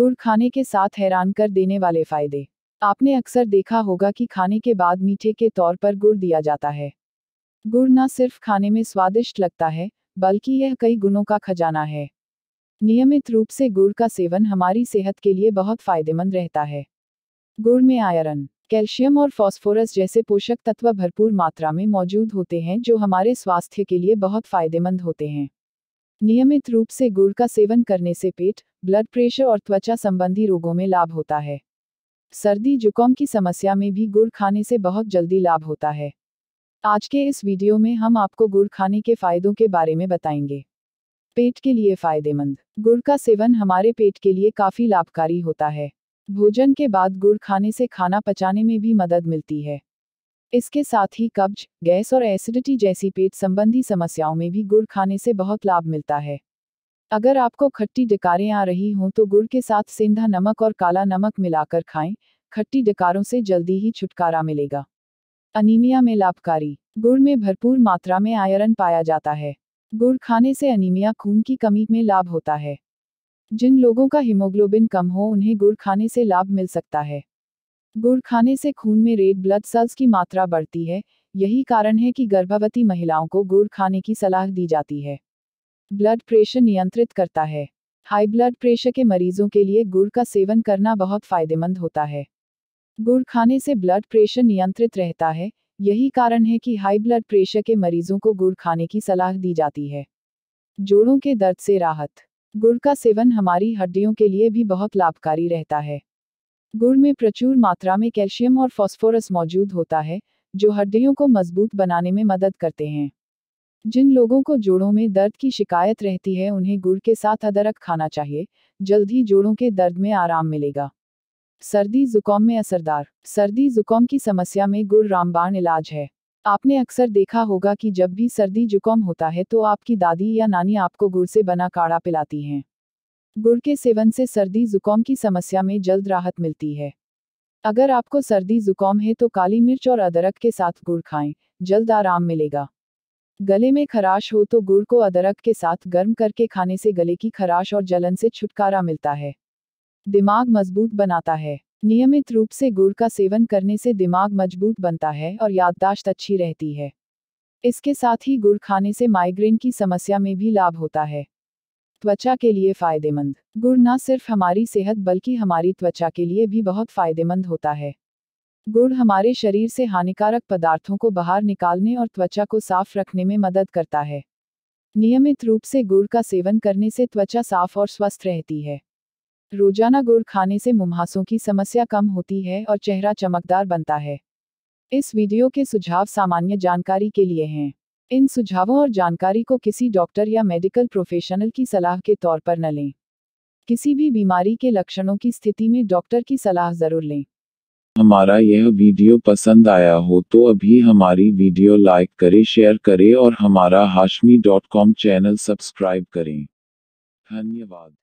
गुड़ खाने के साथ हैरान कर देने वाले फायदे आपने अक्सर देखा होगा कि खाने के बाद मीठे के तौर पर गुड़ दिया जाता है गुड़ न सिर्फ खाने में स्वादिष्ट लगता है बल्कि यह कई गुणों का खजाना है नियमित रूप से गुड़ का सेवन हमारी सेहत के लिए बहुत फायदेमंद रहता है गुड़ में आयरन कैल्शियम और फॉस्फोरस जैसे पोषक तत्व भरपूर मात्रा में मौजूद होते हैं जो हमारे स्वास्थ्य के लिए बहुत फायदेमंद होते हैं नियमित रूप से गुड़ का सेवन करने से पेट ब्लड प्रेशर और त्वचा संबंधी रोगों में लाभ होता है सर्दी जुकाम की समस्या में भी गुड़ खाने से बहुत जल्दी लाभ होता है आज के इस वीडियो में हम आपको गुड़ खाने के फायदों के बारे में बताएंगे पेट के लिए फायदेमंद गुड़ का सेवन हमारे पेट के लिए काफी लाभकारी होता है भोजन के बाद गुड़ खाने से खाना पचाने में भी मदद मिलती है इसके साथ ही कब्ज गैस और एसिडिटी जैसी पेट संबंधी समस्याओं में भी गुड़ खाने से बहुत लाभ मिलता है अगर आपको खट्टी डकारें आ रही हों तो गुड़ के साथ सेंधा नमक और काला नमक मिलाकर खाएं खट्टी डकारों से जल्दी ही छुटकारा मिलेगा अनीमिया में लाभकारी गुड़ में भरपूर मात्रा में आयरन पाया जाता है गुड़ खाने से अनीमिया खून की कमी में लाभ होता है जिन लोगों का हीमोग्लोबिन कम हो उन्हें गुड़ खाने से लाभ मिल सकता है गुड़ खाने से खून में रेड ब्लड सेल्स की मात्रा बढ़ती है यही कारण है कि गर्भवती महिलाओं को गुड़ खाने की सलाह दी जाती है ब्लड प्रेशर नियंत्रित करता है हाई ब्लड प्रेशर के मरीजों के लिए गुड़ का सेवन करना बहुत फायदेमंद होता है गुड़ खाने से ब्लड प्रेशर नियंत्रित रहता है यही कारण है कि हाई ब्लड प्रेशर के मरीजों को गुड़ खाने की सलाह दी जाती है जोड़ों के दर्द से राहत गुड़ का सेवन हमारी हड्डियों के लिए भी बहुत लाभकारी रहता है गुड़ में प्रचुर मात्रा में कैल्शियम और फॉस्फोरस मौजूद होता है जो हड्डियों को मजबूत बनाने में मदद करते हैं जिन लोगों को जोड़ों में दर्द की शिकायत रहती है उन्हें गुड़ के साथ अदरक खाना चाहिए जल्द ही जोड़ों के दर्द में आराम मिलेगा सर्दी जुकाम में असरदार सर्दी जुकाम की समस्या में गुड़ रामबाण इलाज है आपने अक्सर देखा होगा कि जब भी सर्दी जुकाम होता है तो आपकी दादी या नानी आपको गुड़ से बना काढ़ा पिलाती हैं गुड़ के सेवन से सर्दी जुकाम की समस्या में जल्द राहत मिलती है अगर आपको सर्दी जुकाम है तो काली मिर्च और अदरक के साथ गुड़ खाएं जल्द आराम मिलेगा गले में खराश हो तो गुड़ को अदरक के साथ गर्म करके खाने से गले की खराश और जलन से छुटकारा मिलता है दिमाग मजबूत बनाता है नियमित रूप से गुड़ का सेवन करने से दिमाग मजबूत बनता है और याददाश्त अच्छी रहती है इसके साथ ही गुड़ खाने से माइग्रेन की समस्या में भी लाभ होता है त्वचा के लिए फायदेमंद गुड़ न सिर्फ हमारी सेहत बल्कि हमारी त्वचा के लिए भी बहुत फायदेमंद होता है गुड़ हमारे शरीर से हानिकारक पदार्थों को बाहर निकालने और त्वचा को साफ रखने में मदद करता है नियमित रूप से गुड़ का सेवन करने से त्वचा साफ और स्वस्थ रहती है रोजाना गुड़ खाने से मुमहासों की समस्या कम होती है और चेहरा चमकदार बनता है इस वीडियो के सुझाव सामान्य जानकारी के लिए हैं इन सुझावों और जानकारी को किसी डॉक्टर या मेडिकल प्रोफेशनल की सलाह के तौर पर न लें किसी भी बीमारी के लक्षणों की स्थिति में डॉक्टर की सलाह जरूर लें हमारा यह वीडियो पसंद आया हो तो अभी हमारी वीडियो लाइक करें शेयर करें और हमारा Hashmi dot com channel subscribe करें धन्यवाद